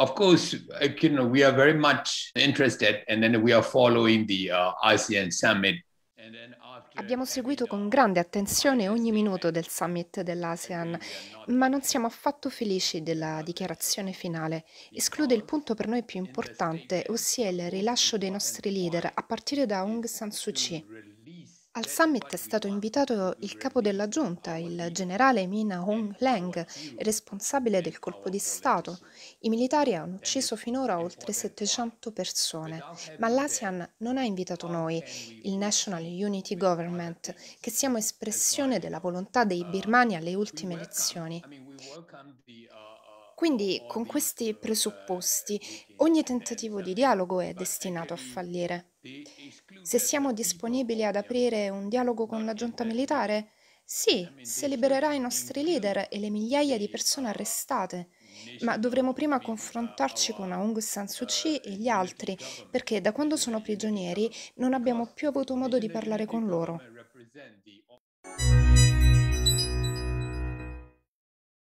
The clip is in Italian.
of course, uh, you know, we are very much interested and then we are following the uh, ASEAN summit. Abbiamo seguito con grande uh, attenzione ogni minuto del summit dell'ASEAN, ma non siamo affatto felici della dichiarazione finale. Esclude il punto per noi più importante, ossia il rilascio dei nostri leader a partire da Aung San Suu Kyi. Al cioè, summit è stato invitato il capo della giunta, il generale Min Hong Leng, responsabile del colpo di Stato. I militari cioè, hanno ucciso finora oltre 700 persone, ma l'ASEAN non ha invitato noi, il National Unity Government, che siamo espressione della volontà dei uh, birmani alle ultime elezioni. Quindi con questi presupposti ogni tentativo di dialogo è destinato a fallire. Se siamo disponibili ad aprire un dialogo con la giunta militare, sì, se libererà i nostri leader e le migliaia di persone arrestate, ma dovremo prima confrontarci con Aung San Suu Kyi e gli altri, perché da quando sono prigionieri non abbiamo più avuto modo di parlare con loro.